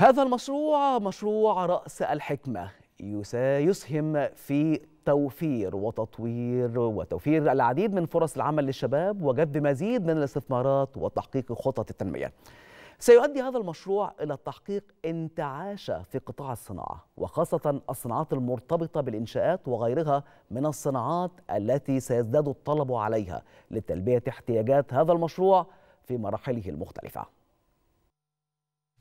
هذا المشروع مشروع رأس الحكمة يسهم في توفير وتطوير وتوفير العديد من فرص العمل للشباب وجذب مزيد من الاستثمارات وتحقيق خطط التنمية سيؤدي هذا المشروع إلى تحقيق انتعاشة في قطاع الصناعة وخاصة الصناعات المرتبطة بالإنشاءات وغيرها من الصناعات التي سيزداد الطلب عليها لتلبية احتياجات هذا المشروع في مراحله المختلفة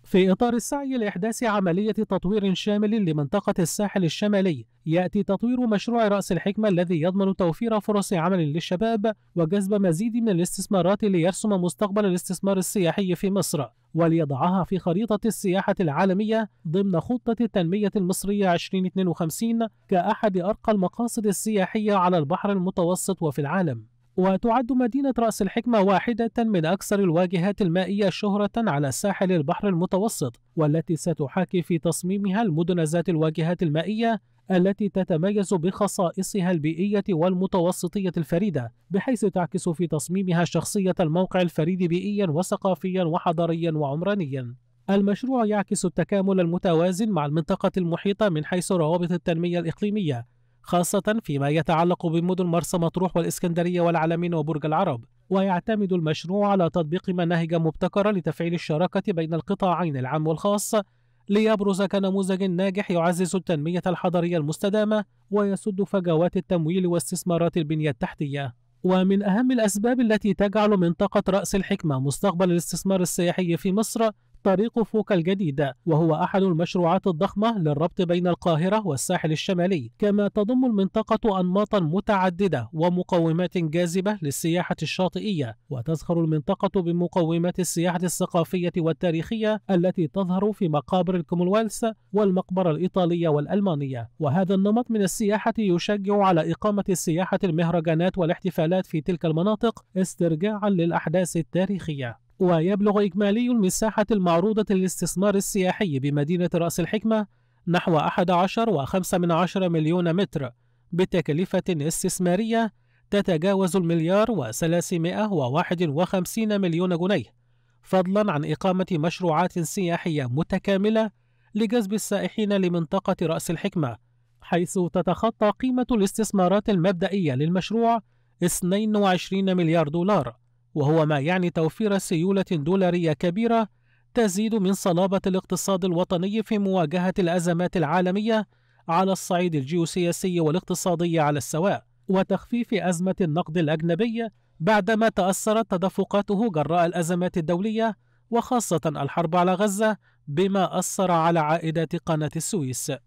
في إطار السعي لإحداث عملية تطوير شامل لمنطقة الساحل الشمالي يأتي تطوير مشروع رأس الحكمة الذي يضمن توفير فرص عمل للشباب وجذب مزيد من الاستثمارات ليرسم مستقبل الاستثمار السياحي في مصر وليضعها في خريطة السياحة العالمية ضمن خطة التنمية المصرية 2052 كأحد أرقى المقاصد السياحية على البحر المتوسط وفي العالم وتعد مدينة رأس الحكمة واحدة من أكثر الواجهات المائية شهرة على ساحل البحر المتوسط والتي ستحاكي في تصميمها المدن ذات الواجهات المائية التي تتميز بخصائصها البيئية والمتوسطية الفريدة بحيث تعكس في تصميمها شخصية الموقع الفريد بيئيا وثقافيا وحضريا وعمرانيا المشروع يعكس التكامل المتوازن مع المنطقة المحيطة من حيث روابط التنمية الإقليمية خاصة فيما يتعلق بمدن مرسى مطروح والإسكندرية والعلمين وبرج العرب ويعتمد المشروع على تطبيق مناهج مبتكرة لتفعيل الشراكة بين القطاعين العام والخاص ليبرز كنموذج ناجح يعزز التنمية الحضرية المستدامة ويسد فجوات التمويل واستثمارات البنية التحتية ومن أهم الأسباب التي تجعل منطقة رأس الحكمة مستقبل الاستثمار السياحي في مصر طريق فوكا الجديد وهو أحد المشروعات الضخمة للربط بين القاهرة والساحل الشمالي كما تضم المنطقة أنماطا متعددة ومقومات جاذبة للسياحة الشاطئية وتزخر المنطقة بمقومات السياحة الثقافية والتاريخية التي تظهر في مقابر الكومنولث والمقبرة الإيطالية والألمانية وهذا النمط من السياحة يشجع على إقامة السياحة المهرجانات والاحتفالات في تلك المناطق استرجاعا للأحداث التاريخية ويبلغ إجمالي المساحة المعروضة للاستثمار السياحي بمدينة رأس الحكمة نحو 11.5 مليون متر بتكلفة استثمارية تتجاوز المليار و351 مليون جنيه فضلا عن إقامة مشروعات سياحية متكاملة لجذب السائحين لمنطقة رأس الحكمة حيث تتخطى قيمة الاستثمارات المبدئية للمشروع 22 مليار دولار وهو ما يعني توفير سيولة دولارية كبيرة تزيد من صلابة الاقتصاد الوطني في مواجهة الأزمات العالمية على الصعيد الجيوسياسي والاقتصادي على السواء وتخفيف أزمة النقد الأجنبي بعدما تأثرت تدفقاته جراء الأزمات الدولية وخاصة الحرب على غزة بما أثر على عائدات قناة السويس